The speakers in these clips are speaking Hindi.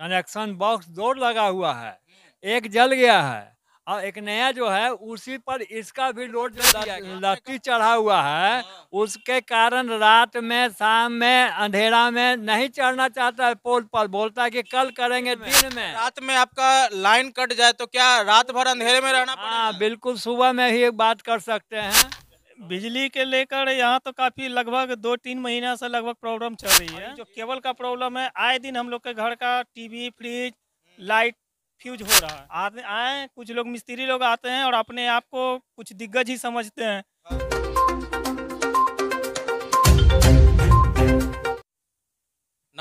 कनेक्शन बॉक्स दो लगा हुआ है एक जल गया है और एक नया जो है उसी पर इसका भी लोड लत्ती चढ़ा हुआ है हाँ। उसके कारण रात में शाम में अंधेरा में नहीं चढ़ना चाहता है पोल पर बोलता है कि कल करेंगे दिन में रात में आपका लाइन कट जाए तो क्या रात भर अंधेरे में रहना हाँ बिल्कुल सुबह में ही बात कर सकते हैं बिजली के लेकर यहाँ तो काफी लगभग दो तीन महीना से लगभग प्रॉब्लम चल रही है जो केबल का प्रॉब्लम है आए दिन हम लोग के घर का टीवी फ्रिज लाइट फ्यूज हो रहा है आते आए कुछ लोग मिस्त्री लोग आते हैं और अपने आप को कुछ दिग्गज ही समझते हैं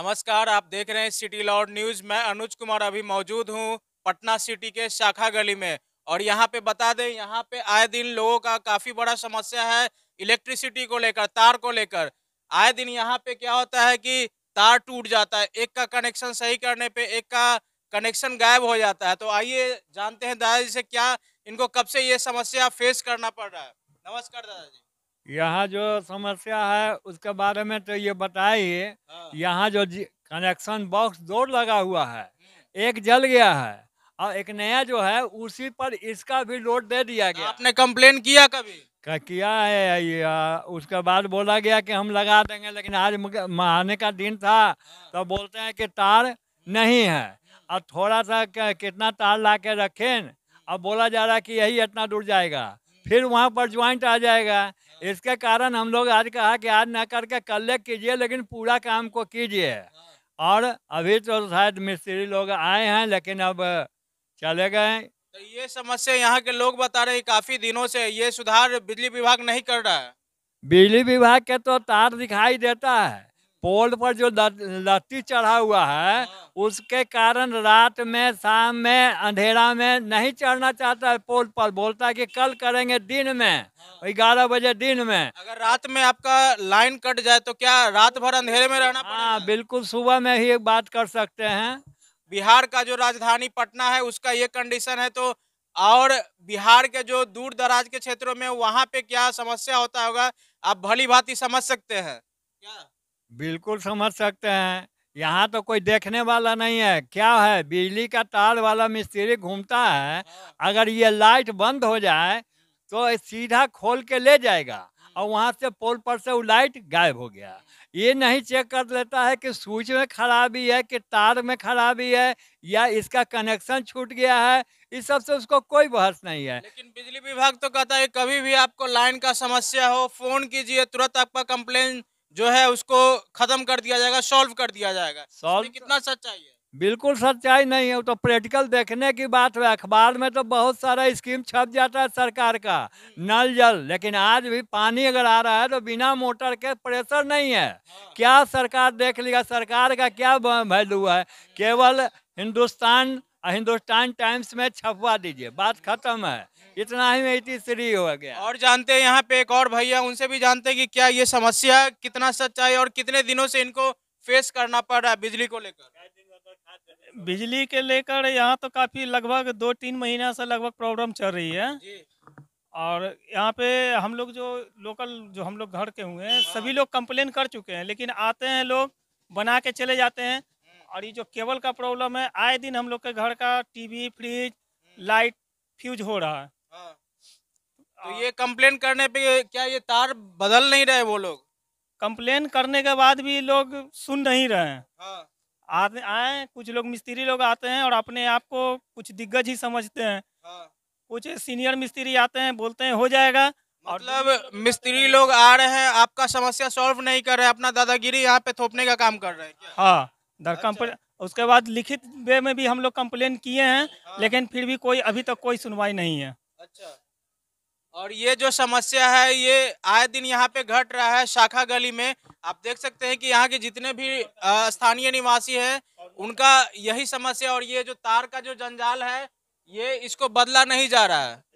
नमस्कार आप देख रहे हैं सिटी लॉर्ड न्यूज मैं अनुज कुमार अभी मौजूद हूँ पटना सिटी के शाखा गली में और यहाँ पे बता दें यहाँ पे आए दिन लोगों का काफ़ी बड़ा समस्या है इलेक्ट्रिसिटी को लेकर तार को लेकर आए दिन यहाँ पे क्या होता है कि तार टूट जाता है एक का कनेक्शन सही करने पे एक का कनेक्शन गायब हो जाता है तो आइए जानते हैं दादाजी से क्या इनको कब से ये समस्या फेस करना पड़ रहा है नमस्कार दादाजी यहाँ जो समस्या है उसके बारे में तो ये बताइए हाँ। यहाँ जो कनेक्शन बॉक्स दौड़ लगा हुआ है हम्म। एक जल गया है और एक नया जो है उसी पर इसका भी लोड दे दिया गया आपने कम्प्लेन किया कभी का किया है ये उसके बाद बोला गया कि हम लगा देंगे लेकिन आज महाने का दिन था तो बोलते हैं कि तार नहीं है और थोड़ा सा कितना तार ला के रखें अब बोला जा रहा है कि यही इतना दूर जाएगा फिर वहाँ पर ज्वाइंट आ जाएगा इसके कारण हम लोग आज कहा कि आज ना करके कल ले कीजिए लेकिन पूरा काम को कीजिए और अभी तो शायद मिस्त्री लोग आए हैं लेकिन अब चले गए तो ये समस्या यहाँ के लोग बता रहे हैं काफी दिनों से ये सुधार बिजली विभाग नहीं कर रहा है बिजली विभाग के तो तार दिखाई देता है पोल पर जो लत्ती चढ़ा हुआ है हाँ। उसके कारण रात में शाम में अंधेरा में नहीं चढ़ना चाहता है पोल पर बोलता है कि कल करेंगे दिन में हाँ। ग्यारह बजे दिन में अगर रात में आपका लाइन कट जाए तो क्या रात भर अंधेरे में रहना हाँ बिल्कुल सुबह में ही बात कर सकते हैं बिहार का जो राजधानी पटना है उसका ये कंडीशन है तो और बिहार के जो दूर दराज के क्षेत्रों में वहाँ पे क्या समस्या होता होगा आप भली भांति समझ सकते हैं क्या बिल्कुल समझ सकते हैं यहाँ तो कोई देखने वाला नहीं है क्या है बिजली का तार वाला मिस्त्री घूमता है हाँ। अगर ये लाइट बंद हो जाए तो सीधा खोल के ले जाएगा और वहाँ से पोल पर से वो लाइट गायब हो गया ये नहीं चेक कर लेता है कि स्विच में खराबी है कि तार में खराबी है या इसका कनेक्शन छूट गया है इस सब से उसको कोई बहस नहीं है लेकिन बिजली विभाग तो कहता है कभी भी आपको लाइन का समस्या हो फोन कीजिए तुरंत आपका कंप्लेन जो है उसको खत्म कर दिया जाएगा सॉल्व कर दिया जाएगा सॉल्व कितना सच्चाई है बिल्कुल सच्चाई नहीं है वो तो प्रैक्टिकल देखने की बात है अखबार में तो बहुत सारा स्कीम छप जाता है सरकार का नल जल लेकिन आज भी पानी अगर आ रहा है तो बिना मोटर के प्रेशर नहीं है हाँ। क्या सरकार देख लिया सरकार का क्या वैल्यू है केवल हिंदुस्तान हिंदुस्तान टाइम्स में छपवा दीजिए बात खत्म है इतना ही में इतनी श्री हो गया और जानते हैं यहाँ पे एक और भैया उनसे भी जानते हैं कि क्या ये समस्या कितना सच्चाई और कितने दिनों से इनको फेस करना पड़ रहा है बिजली को लेकर बिजली के लेकर यहाँ तो काफ़ी लगभग दो तीन महीना से लगभग प्रॉब्लम चल रही है और यहाँ पे हम लोग जो लोकल जो हम लोग घर के हुए हैं सभी हाँ। लोग कंप्लेन कर चुके हैं लेकिन आते हैं लोग बना के चले जाते हैं हम्म। और ये जो केबल का प्रॉब्लम है आए दिन हम लोग के घर का टीवी फ्रिज हम्म। लाइट फ्यूज हो रहा है हाँ। तो ये कंप्लेन करने पे क्या ये तार बदल नहीं रहे वो लोग कंप्लेन करने के बाद भी लोग सुन नहीं रहे हैं हाँ। आते आए कुछ लोग मिस्त्री लोग आते हैं और अपने आप को कुछ दिग्गज ही समझते हैं हाँ। कुछ सीनियर मिस्त्री आते हैं बोलते हैं हो जाएगा मतलब मिस्त्री लोग आ रहे हैं आपका समस्या सॉल्व नहीं कर रहे अपना दादागिरी यहाँ पे थोपने का काम कर रहे हैं हाँ अच्छा। उसके बाद लिखित वे में भी हम लोग कंप्लेन किए हैं हाँ। लेकिन फिर भी कोई अभी तक कोई सुनवाई नहीं है अच्छा और ये जो समस्या है ये आए दिन यहाँ पे घट रहा है शाखा गली में आप देख सकते हैं कि यहाँ के जितने भी स्थानीय निवासी हैं उनका यही समस्या और ये जो तार का जो जंजाल है ये इसको बदला नहीं जा रहा है